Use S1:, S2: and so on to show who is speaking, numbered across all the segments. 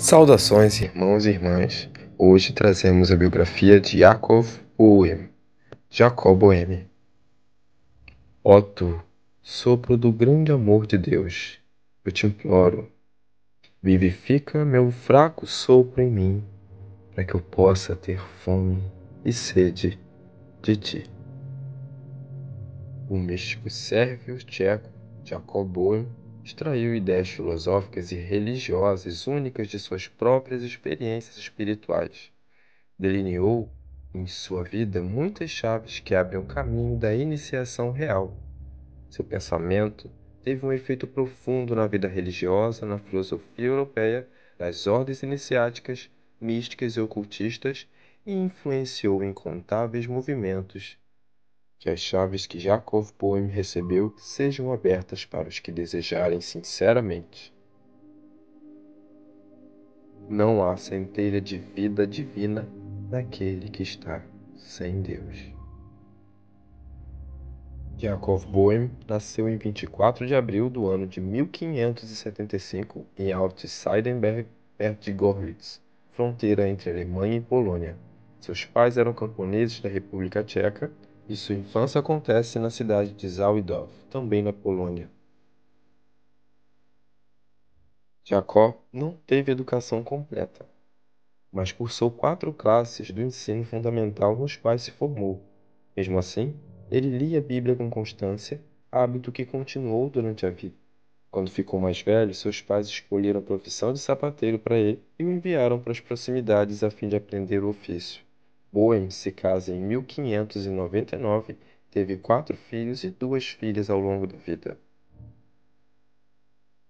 S1: Saudações, irmãos e irmãs. Hoje trazemos a biografia de Jacob Oem, Jacob Oem. Ó tu, sopro do grande amor de Deus, eu te imploro, vivifica meu fraco sopro em mim, para que eu possa ter fome e sede de ti. O místico sérvio tcheco Jacob Oem extraiu ideias filosóficas e religiosas únicas de suas próprias experiências espirituais. Delineou em sua vida muitas chaves que abrem o caminho da iniciação real. Seu pensamento teve um efeito profundo na vida religiosa, na filosofia europeia, nas ordens iniciáticas, místicas e ocultistas e influenciou incontáveis movimentos que as chaves que Jacob Bohm recebeu sejam abertas para os que desejarem sinceramente. Não há centelha de vida divina naquele que está sem Deus. Jacob Boehm nasceu em 24 de abril do ano de 1575 em Alt Seidenberg, perto de Gorlitz, fronteira entre Alemanha e Polônia. Seus pais eram camponeses da República Tcheca e sua infância acontece na cidade de Zawidow, também na Polônia. Jacó não teve educação completa, mas cursou quatro classes do ensino fundamental nos quais se formou. Mesmo assim, ele lia a Bíblia com constância, hábito que continuou durante a vida. Quando ficou mais velho, seus pais escolheram a profissão de sapateiro para ele e o enviaram para as proximidades a fim de aprender o ofício. Boehm se casa em 1599, teve quatro filhos e duas filhas ao longo da vida.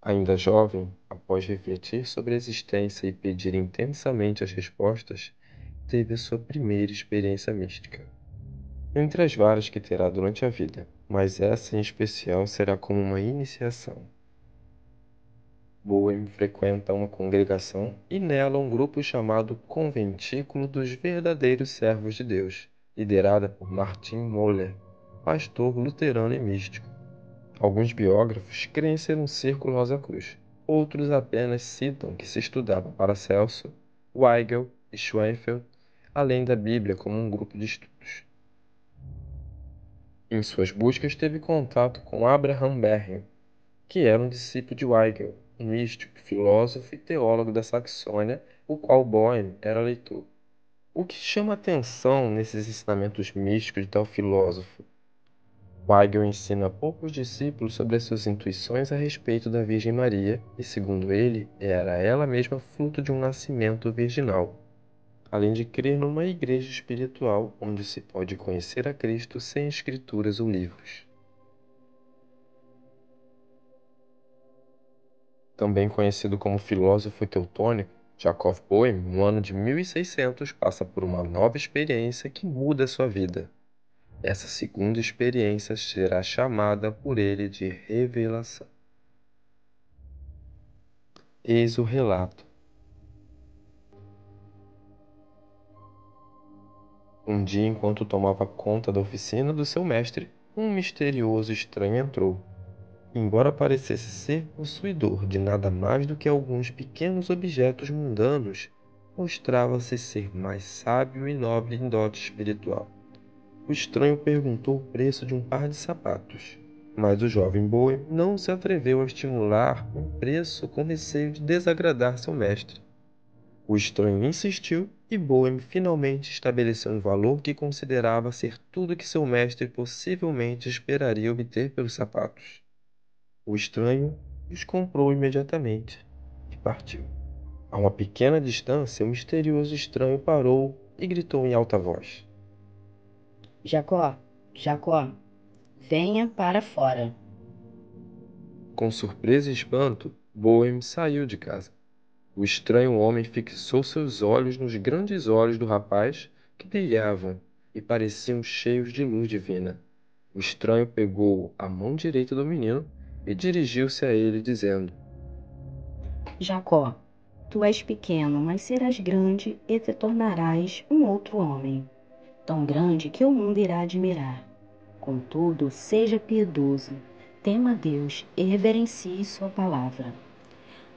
S1: Ainda jovem, após refletir sobre a existência e pedir intensamente as respostas, teve a sua primeira experiência mística. Entre as várias que terá durante a vida, mas essa em especial será como uma iniciação. Bohm frequenta uma congregação e nela um grupo chamado Conventículo dos Verdadeiros Servos de Deus, liderada por Martin Moller, pastor luterano e místico. Alguns biógrafos creem ser um círculo Rosa Cruz, outros apenas citam que se estudava para Celso, Weigel e Schweinfeld, além da Bíblia como um grupo de estudos. Em suas buscas, teve contato com Abraham Berry, que era um discípulo de Weigel místico, filósofo e teólogo da Saxônia, o qual Boehme era leitor. O que chama atenção nesses ensinamentos místicos de tal filósofo? Weigel ensina a poucos discípulos sobre as suas intuições a respeito da Virgem Maria, e segundo ele, era ela mesma fruto de um nascimento virginal. Além de crer numa igreja espiritual onde se pode conhecer a Cristo sem escrituras ou livros. também conhecido como filósofo teutônico, Jacob Boehm, no ano de 1600, passa por uma nova experiência que muda sua vida. Essa segunda experiência será chamada por ele de revelação. Eis o relato. Um dia, enquanto tomava conta da oficina do seu mestre, um misterioso estranho entrou embora parecesse ser possuidor de nada mais do que alguns pequenos objetos mundanos, mostrava-se ser mais sábio e nobre em dote espiritual. O estranho perguntou o preço de um par de sapatos, mas o jovem boi não se atreveu a estimular um preço com receio de desagradar seu mestre. O estranho insistiu e Boehm finalmente estabeleceu um valor que considerava ser tudo que seu mestre possivelmente esperaria obter pelos sapatos. O estranho os comprou imediatamente e partiu. A uma pequena distância, o misterioso estranho parou e gritou em alta voz: Jacó, Jacó, venha para fora. Com surpresa e espanto, Bohem saiu de casa. O estranho homem fixou seus olhos nos grandes olhos do rapaz que brilhavam e pareciam cheios de luz divina. O estranho pegou a mão direita do menino e dirigiu-se a ele, dizendo: Jacó, tu és pequeno, mas serás grande e te tornarás um outro homem, tão grande que o mundo irá admirar. Contudo, seja piedoso, tema Deus e reverencie Sua palavra.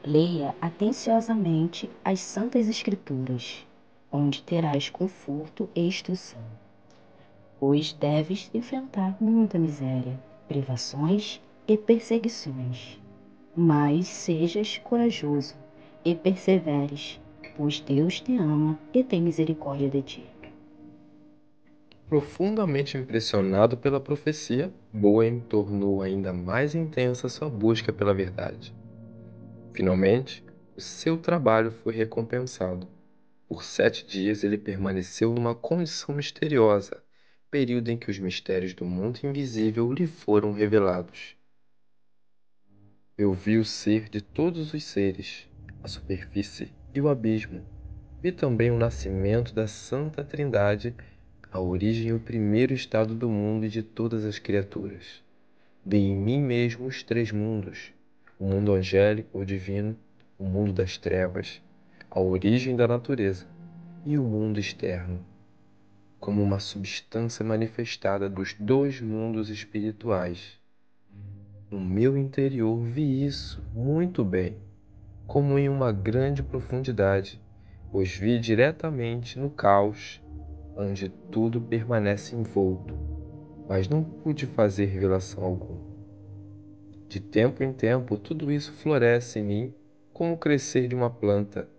S1: Leia atenciosamente as Santas Escrituras, onde terás conforto e instrução, pois deves enfrentar muita miséria, privações e perseguições. Mas sejas corajoso e perseveres, pois Deus te ama e tem misericórdia de ti. Profundamente impressionado pela profecia, Bowen tornou ainda mais intensa sua busca pela verdade. Finalmente, o seu trabalho foi recompensado. Por sete dias ele permaneceu numa condição misteriosa, período em que os mistérios do mundo invisível lhe foram revelados eu vi o ser de todos os seres a superfície e o abismo vi também o nascimento da santa trindade a origem e o primeiro estado do mundo e de todas as criaturas vi em mim mesmo os três mundos o mundo angélico ou divino o mundo das trevas a origem da natureza e o mundo externo como uma substância manifestada dos dois mundos espirituais no meu interior vi isso muito bem, como em uma grande profundidade, pois vi diretamente no caos, onde tudo permanece envolto, mas não pude fazer revelação alguma. De tempo em tempo, tudo isso floresce em mim como o crescer de uma planta.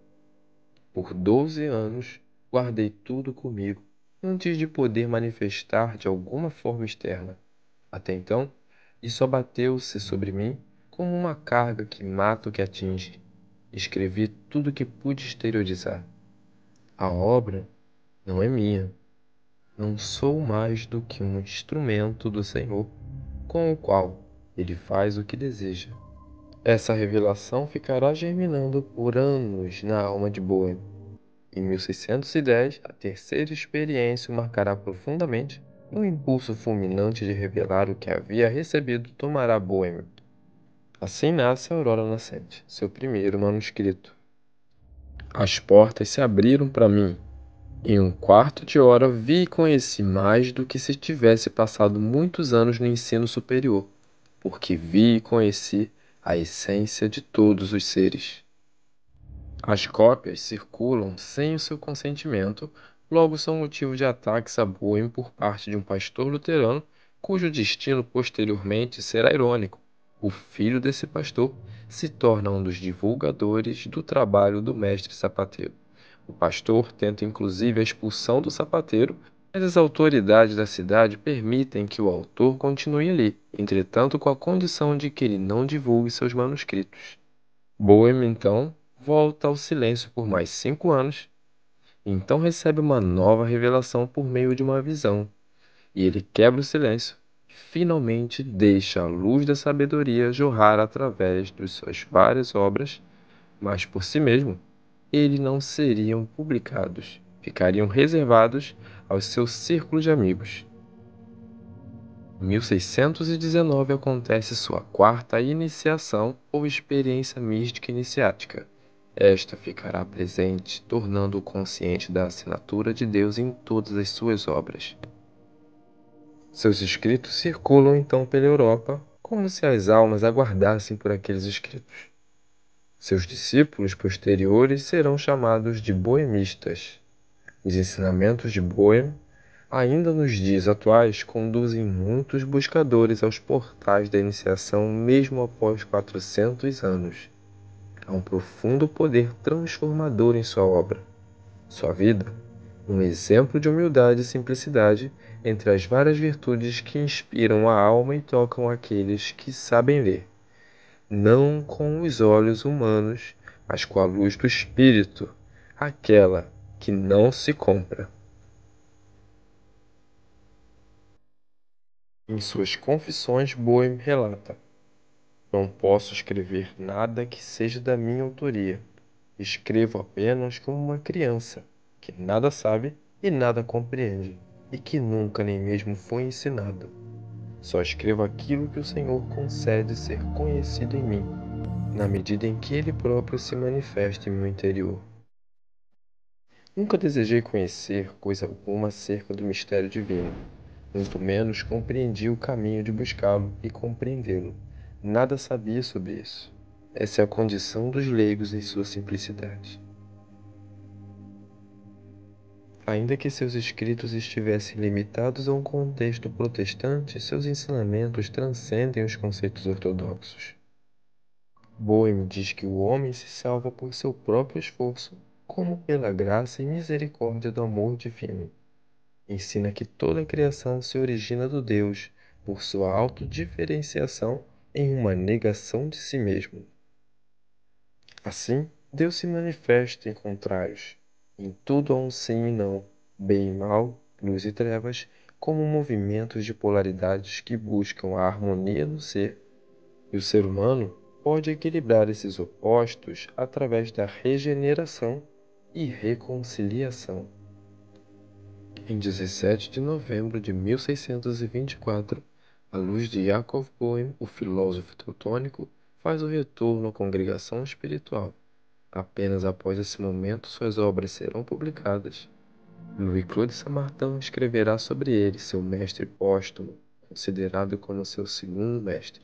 S1: Por doze anos, guardei tudo comigo, antes de poder manifestar de alguma forma externa. Até então, e só bateu-se sobre mim como uma carga que mata o que atinge. Escrevi tudo o que pude exteriorizar. A obra não é minha. Não sou mais do que um instrumento do Senhor, com o qual ele faz o que deseja. Essa revelação ficará germinando por anos na alma de Boa. Em 1610, a terceira experiência o marcará profundamente um impulso fulminante de revelar o que havia recebido tomará Boêmio. Assim nasce a Aurora Nascente, seu primeiro manuscrito. As portas se abriram para mim. Em um quarto de hora vi e conheci mais do que se tivesse passado muitos anos no ensino superior, porque vi e conheci a essência de todos os seres. As cópias circulam sem o seu consentimento logo são motivo de ataques a Boeing por parte de um pastor luterano, cujo destino posteriormente será irônico. O filho desse pastor se torna um dos divulgadores do trabalho do mestre sapateiro. O pastor tenta inclusive a expulsão do sapateiro, mas as autoridades da cidade permitem que o autor continue ali, entretanto com a condição de que ele não divulgue seus manuscritos. Boehm, então, volta ao silêncio por mais cinco anos então recebe uma nova revelação por meio de uma visão. E ele quebra o silêncio e finalmente deixa a luz da sabedoria jorrar através de suas várias obras, mas por si mesmo, eles não seriam publicados, ficariam reservados ao seu círculo de amigos. Em 1619 acontece sua quarta iniciação ou experiência mística iniciática esta ficará presente, tornando-o consciente da assinatura de Deus em todas as suas obras. Seus escritos circulam então pela Europa, como se as almas aguardassem por aqueles escritos. Seus discípulos posteriores serão chamados de boemistas. Os ensinamentos de Boehm, ainda nos dias atuais, conduzem muitos buscadores aos portais da iniciação mesmo após 400 anos há um profundo poder transformador em sua obra. Sua vida, um exemplo de humildade e simplicidade entre as várias virtudes que inspiram a alma e tocam aqueles que sabem ler, não com os olhos humanos, mas com a luz do espírito, aquela que não se compra. Em suas confissões, Boehm relata não posso escrever nada que seja da minha autoria. Escrevo apenas como uma criança, que nada sabe e nada compreende, e que nunca nem mesmo foi ensinada. Só escrevo aquilo que o Senhor concede ser conhecido em mim, na medida em que Ele próprio se manifesta em meu interior. Nunca desejei conhecer coisa alguma acerca do mistério divino, muito menos compreendi o caminho de buscá-lo e compreendê-lo nada sabia sobre isso. Essa é a condição dos leigos em sua simplicidade. Ainda que seus escritos estivessem limitados a um contexto protestante, seus ensinamentos transcendem os conceitos ortodoxos. Boehm diz que o homem se salva por seu próprio esforço, como pela graça e misericórdia do amor divino. Ensina que toda a criação se origina do Deus, por sua autodiferenciação em uma negação de si mesmo. Assim, Deus se manifesta em contrários. Em tudo há um sim e não, bem e mal, luz e trevas, como movimentos de polaridades que buscam a harmonia no ser. E o ser humano pode equilibrar esses opostos através da regeneração e reconciliação. Em 17 de novembro de 1624, à luz de Jacob Boehme, o filósofo teutônico, faz o retorno à congregação espiritual. Apenas após esse momento suas obras serão publicadas. Louis-Claude Samartin escreverá sobre ele, seu mestre póstumo, considerado como seu segundo mestre.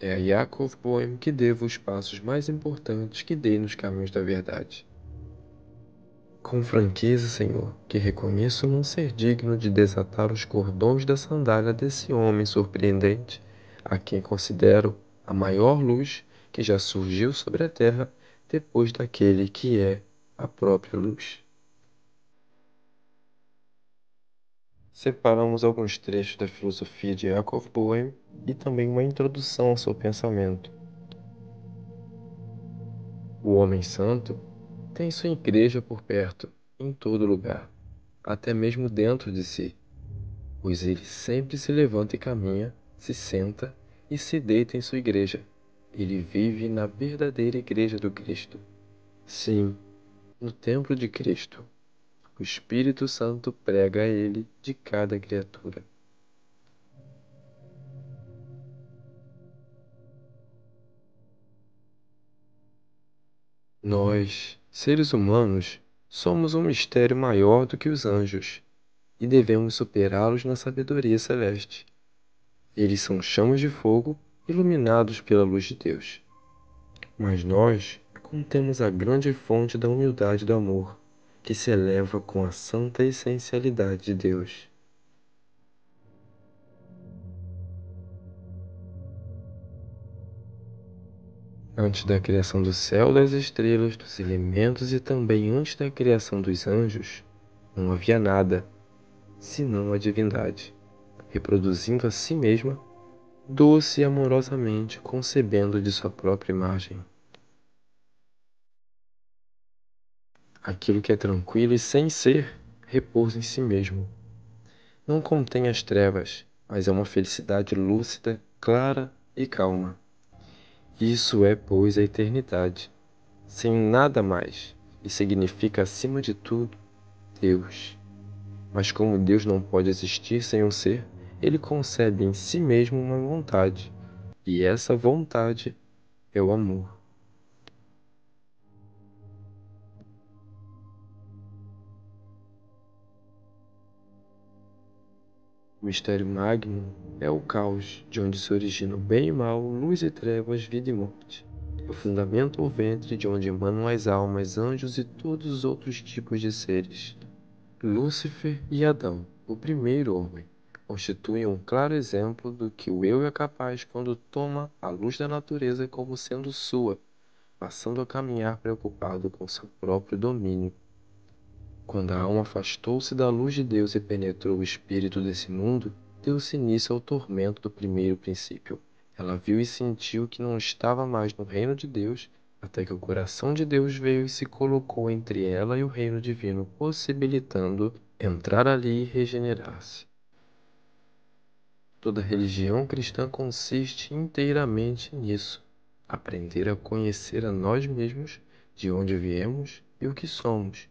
S1: É a Jacob Boehme que devo os passos mais importantes que dei nos caminhos da verdade. Com franqueza, Senhor, que reconheço não ser digno de desatar os cordões da sandália desse homem surpreendente, a quem considero a maior luz que já surgiu sobre a terra depois daquele que é a própria luz. Separamos alguns trechos da filosofia de Jacob Boehm e também uma introdução ao seu pensamento. O homem santo tem sua igreja por perto, em todo lugar, até mesmo dentro de si, pois ele sempre se levanta e caminha, se senta e se deita em sua igreja. Ele vive na verdadeira igreja do Cristo. Sim, no templo de Cristo. O Espírito Santo prega a ele de cada criatura. Nós seres humanos somos um mistério maior do que os anjos e devemos superá los na sabedoria celeste eles são chamas de fogo iluminados pela luz de deus mas nós contemos a grande fonte da humildade e do amor que se eleva com a santa essencialidade de deus antes da criação do céu, das estrelas, dos elementos e também antes da criação dos anjos, não havia nada, senão a divindade, reproduzindo a si mesma, doce e amorosamente concebendo de sua própria imagem. Aquilo que é tranquilo e sem ser repousa em si mesmo. Não contém as trevas, mas é uma felicidade lúcida, clara e calma. Isso é, pois, a eternidade, sem nada mais, e significa, acima de tudo, Deus. Mas como Deus não pode existir sem um ser, ele concebe em si mesmo uma vontade, e essa vontade é o amor. O mistério magno é o caos de onde se originam bem e mal, luz e trevas, vida e morte. É o fundamento ou ventre de onde emanam as almas, anjos e todos os outros tipos de seres. Lúcifer e Adão, o primeiro homem, constituem um claro exemplo do que o eu é capaz quando toma a luz da natureza como sendo sua, passando a caminhar preocupado com seu próprio domínio. Quando a alma afastou-se da luz de Deus e penetrou o espírito desse mundo, deu-se início ao tormento do primeiro princípio. Ela viu e sentiu que não estava mais no reino de Deus, até que o coração de Deus veio e se colocou entre ela e o reino divino, possibilitando entrar ali e regenerar-se. Toda religião cristã consiste inteiramente nisso aprender a conhecer a nós mesmos, de onde viemos e o que somos,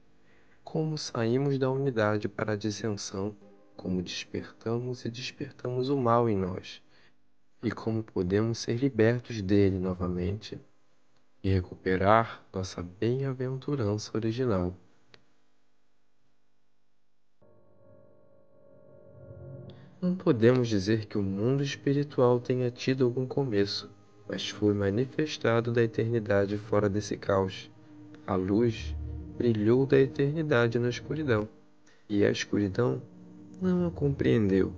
S1: como saímos da unidade para a dissensão, como despertamos e despertamos o mal em nós, e como podemos ser libertos dele novamente e recuperar nossa bem-aventurança original. Não podemos dizer que o mundo espiritual tenha tido algum começo, mas foi manifestado da eternidade fora desse caos. A luz brilhou da eternidade na escuridão, e a escuridão não a compreendeu.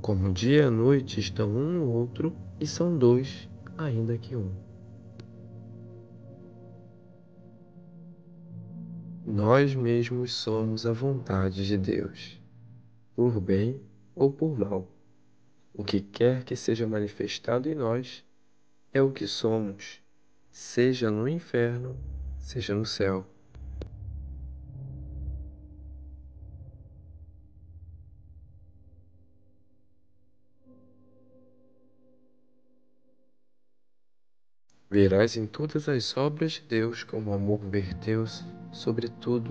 S1: Como dia e noite estão um no outro, e são dois, ainda que um. Nós mesmos somos a vontade de Deus, por bem ou por mal. O que quer que seja manifestado em nós é o que somos, seja no inferno, seja no céu. Verás em todas as obras de Deus como o amor verteu-se sobre tudo,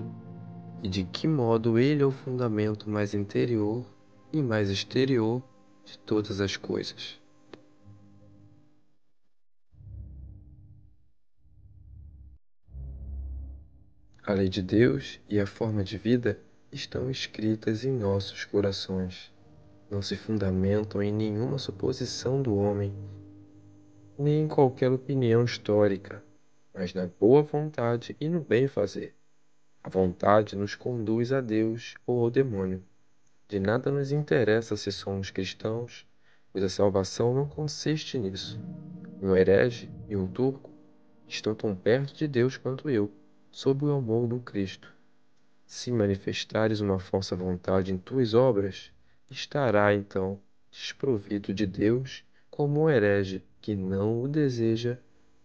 S1: e de que modo ele é o fundamento mais interior e mais exterior de todas as coisas. A lei de Deus e a forma de vida estão escritas em nossos corações. Não se fundamentam em nenhuma suposição do homem nem em qualquer opinião histórica, mas na boa vontade e no bem fazer. A vontade nos conduz a Deus ou ao demônio. De nada nos interessa se somos cristãos, pois a salvação não consiste nisso. Um herege e um turco estão tão perto de Deus quanto eu, sob o amor do Cristo. Se manifestares uma falsa vontade em tuas obras, estará então desprovido de Deus como um herege que não o deseja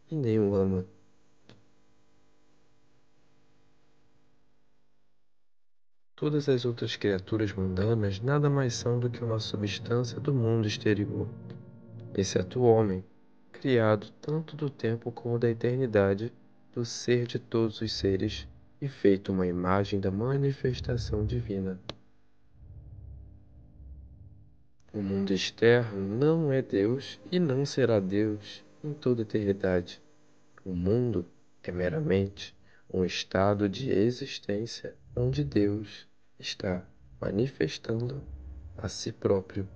S1: e nem o ama. Todas as outras criaturas mundanas nada mais são do que uma substância do mundo exterior, exceto o homem, criado tanto do tempo como da eternidade, do ser de todos os seres e feito uma imagem da manifestação divina. O mundo externo não é Deus e não será Deus em toda eternidade. O mundo é meramente um estado de existência onde Deus está manifestando a si próprio.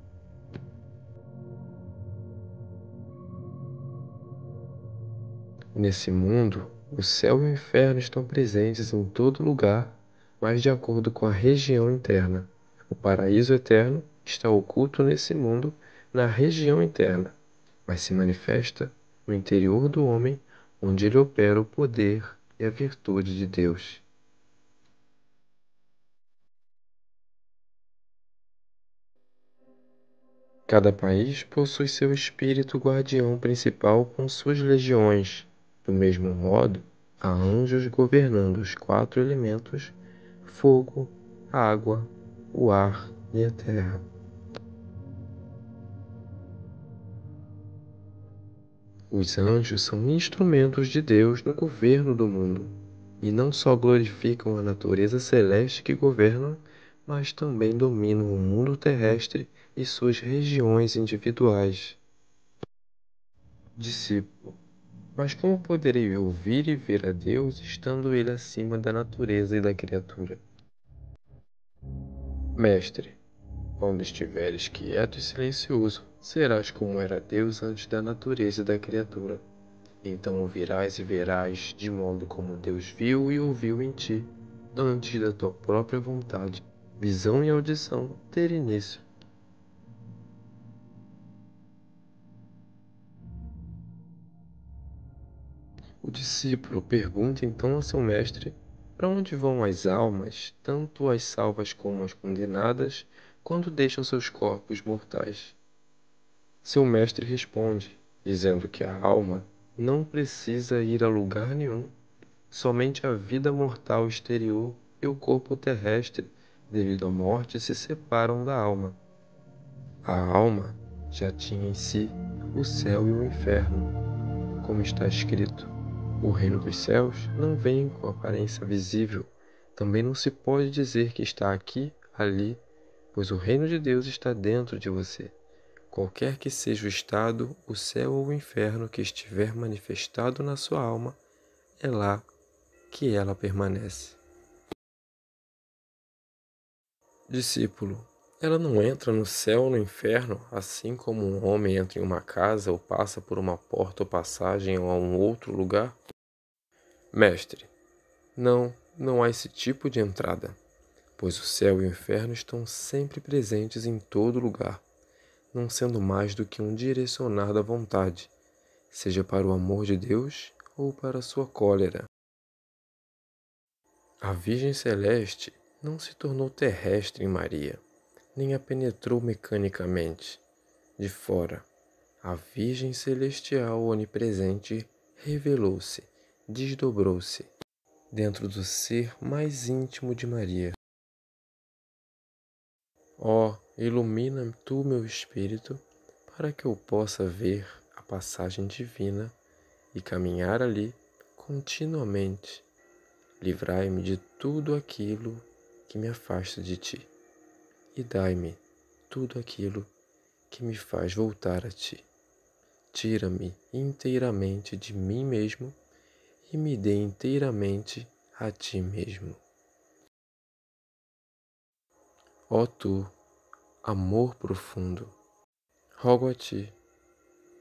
S1: Nesse mundo, o céu e o inferno estão presentes em todo lugar, mas de acordo com a região interna. O paraíso eterno está oculto nesse mundo na região interna, mas se manifesta no interior do homem, onde ele opera o poder e a virtude de Deus. Cada país possui seu espírito guardião principal com suas legiões. Do mesmo modo, há anjos governando os quatro elementos: fogo, água, o ar e a terra. Os anjos são instrumentos de Deus no governo do mundo e não só glorificam a natureza celeste que governa, mas também dominam o mundo terrestre e suas regiões individuais. Discípulo. Mas como poderei ouvir e ver a Deus estando ele acima da natureza e da criatura? Mestre. Quando estiveres quieto e silencioso, serás como era Deus antes da natureza da criatura. Então ouvirás e verás, de modo como Deus viu e ouviu em ti, antes da tua própria vontade. Visão e audição ter início. O discípulo pergunta então ao seu mestre: Para onde vão as almas, tanto as salvas como as condenadas? quando deixam seus corpos mortais. Seu mestre responde, dizendo que a alma não precisa ir a lugar nenhum, somente a vida mortal exterior e o corpo terrestre, devido à morte, se separam da alma. A alma já tinha em si o céu e o inferno, como está escrito. O reino dos céus não vem com aparência visível, também não se pode dizer que está aqui, ali pois o reino de Deus está dentro de você. Qualquer que seja o estado, o céu ou o inferno que estiver manifestado na sua alma, é lá que ela permanece. Discípulo, ela não entra no céu ou no inferno, assim como um homem entra em uma casa ou passa por uma porta ou passagem ou a um outro lugar? Mestre, não, não há esse tipo de entrada pois o céu e o inferno estão sempre presentes em todo lugar, não sendo mais do que um direcionar da vontade, seja para o amor de Deus ou para a sua cólera. A Virgem Celeste não se tornou terrestre em Maria, nem a penetrou mecanicamente. De fora, a Virgem Celestial Onipresente revelou-se, desdobrou-se dentro do ser mais íntimo de Maria. Ó, oh, ilumina tu meu espírito, para que eu possa ver a passagem divina e caminhar ali continuamente. Livrai-me de tudo aquilo que me afasta de ti, e dai-me tudo aquilo que me faz voltar a ti. Tira-me inteiramente de mim mesmo e me dê inteiramente a ti mesmo. Ó tu, amor profundo, rogo a ti,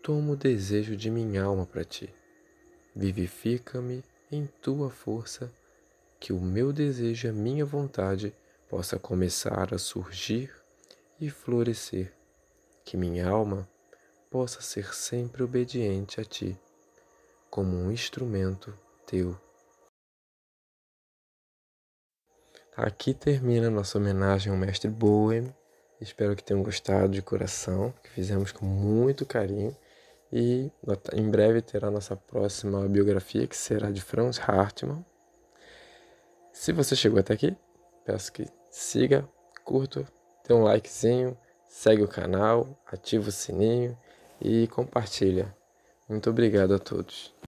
S1: toma o desejo de minha alma para ti. Vivifica-me em tua força, que o meu desejo e a minha vontade possa começar a surgir e florescer, que minha alma possa ser sempre obediente a ti, como um instrumento teu. Aqui termina nossa homenagem ao mestre Boehm. Espero que tenham gostado de coração, que fizemos com muito carinho. E em breve terá nossa próxima biografia, que será de Franz Hartmann. Se você chegou até aqui, peço que siga, curta, dê um likezinho, segue o canal, ativa o sininho e compartilha. Muito obrigado a todos.